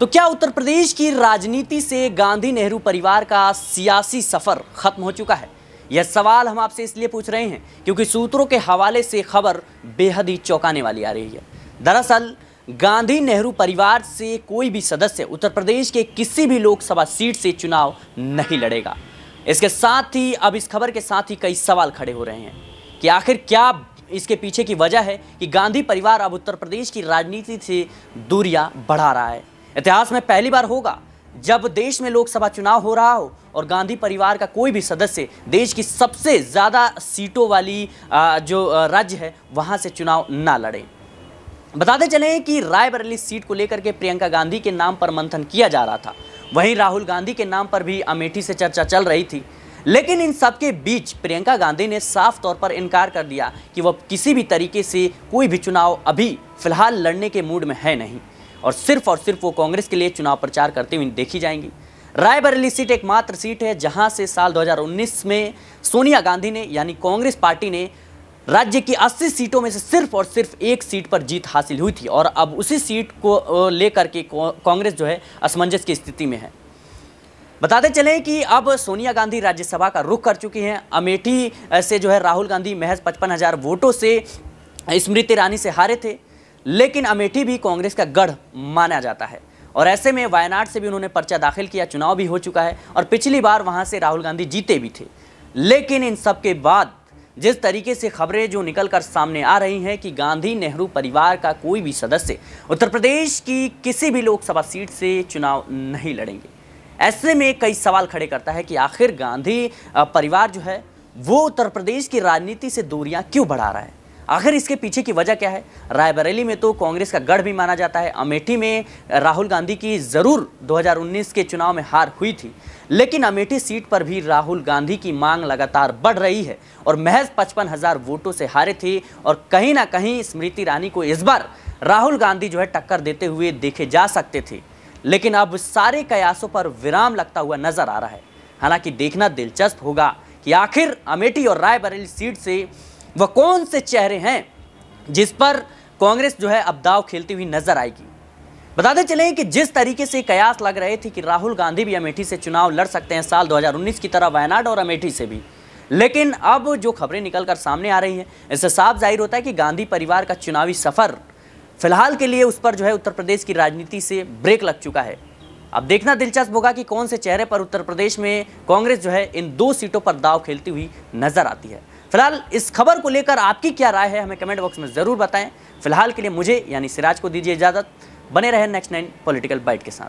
तो क्या उत्तर प्रदेश की राजनीति से गांधी नेहरू परिवार का सियासी सफर खत्म हो चुका है यह सवाल हम आपसे इसलिए पूछ रहे हैं क्योंकि सूत्रों के हवाले से खबर बेहद ही चौंकाने वाली आ रही है दरअसल गांधी नेहरू परिवार से कोई भी सदस्य उत्तर प्रदेश के किसी भी लोकसभा सीट से चुनाव नहीं लड़ेगा इसके साथ ही अब इस खबर के साथ ही कई सवाल खड़े हो रहे हैं कि आखिर क्या इसके पीछे की वजह है कि गांधी परिवार अब उत्तर प्रदेश की राजनीति से दूरियां बढ़ा रहा है इतिहास में पहली बार होगा जब देश में लोकसभा चुनाव हो रहा हो और गांधी परिवार का कोई भी सदस्य देश की सबसे ज़्यादा सीटों वाली जो राज्य है वहाँ से चुनाव ना लड़े बताते चले कि रायबरेली सीट को लेकर के प्रियंका गांधी के नाम पर मंथन किया जा रहा था वहीं राहुल गांधी के नाम पर भी अमेठी से चर्चा चल रही थी लेकिन इन सबके बीच प्रियंका गांधी ने साफ तौर पर इनकार कर दिया कि वह किसी भी तरीके से कोई भी चुनाव अभी फिलहाल लड़ने के मूड में है नहीं और सिर्फ और सिर्फ वो कांग्रेस के लिए चुनाव प्रचार करते हुए देखी जाएंगी रायबरेली सीट एकमात्र सीट है जहां से साल 2019 में सोनिया गांधी ने यानी कांग्रेस पार्टी ने राज्य की 80 सीटों में से सिर्फ और सिर्फ एक सीट पर जीत हासिल हुई थी और अब उसी सीट को लेकर के कांग्रेस जो है असमंजस की स्थिति में है बताते चलें कि अब सोनिया गांधी राज्यसभा का रुख कर चुकी हैं अमेठी से जो है राहुल गांधी महज पचपन हज़ार वोटों से स्मृति ईरानी से हारे थे लेकिन अमेठी भी कांग्रेस का गढ़ माना जाता है और ऐसे में वायनाड से भी उन्होंने पर्चा दाखिल किया चुनाव भी हो चुका है और पिछली बार वहाँ से राहुल गांधी जीते भी थे लेकिन इन सब के बाद जिस तरीके से खबरें जो निकल कर सामने आ रही हैं कि गांधी नेहरू परिवार का कोई भी सदस्य उत्तर प्रदेश की किसी भी लोकसभा सीट से चुनाव नहीं लड़ेंगे ऐसे में कई सवाल खड़े करता है कि आखिर गांधी परिवार जो है वो उत्तर प्रदेश की राजनीति से दूरियां क्यों बढ़ा रहा है आखिर इसके पीछे की वजह क्या है रायबरेली में तो कांग्रेस का गढ़ भी माना जाता है अमेठी में राहुल गांधी की ज़रूर 2019 के चुनाव में हार हुई थी लेकिन अमेठी सीट पर भी राहुल गांधी की मांग लगातार बढ़ रही है और महज पचपन हज़ार वोटों से हारे थे और कहीं ना कहीं स्मृति ईरानी को इस बार राहुल गांधी जो है टक्कर देते हुए देखे जा सकते थे लेकिन अब सारे कयासों पर विराम लगता हुआ नजर आ रहा है हालांकि देखना दिलचस्प होगा कि आखिर अमेठी और रायबरेली सीट से वह कौन से चेहरे हैं जिस पर कांग्रेस जो है अब दाव खेलती हुई नजर आएगी बताते चलें कि जिस तरीके से कयास लग रहे थे कि राहुल गांधी भी अमेठी से चुनाव लड़ सकते हैं साल 2019 की तरह वायनाड और अमेठी से भी लेकिन अब जो खबरें निकलकर सामने आ रही हैं इससे साफ जाहिर होता है कि गांधी परिवार का चुनावी सफ़र फिलहाल के लिए उस पर जो है उत्तर प्रदेश की राजनीति से ब्रेक लग चुका है अब देखना दिलचस्प होगा कि कौन से चेहरे पर उत्तर प्रदेश में कांग्रेस जो है इन दो सीटों पर दाव खेलती हुई नजर आती है फिलहाल इस खबर को लेकर आपकी क्या राय है हमें कमेंट बॉक्स में ज़रूर बताएं फिलहाल के लिए मुझे यानी सिराज को दीजिए इजाज़त बने रहें नेक्स्ट नाइन पॉलिटिकल बाइट के साथ